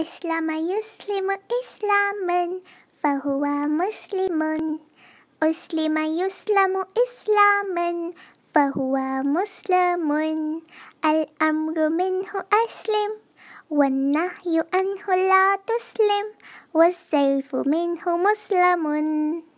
أسلم يسلم إسلاما فهو مسلم أسلم يسلم إسلاما فهو مسلم الأمر منه أسلم والنهي عنه لا تسلم والسيف منه مسلم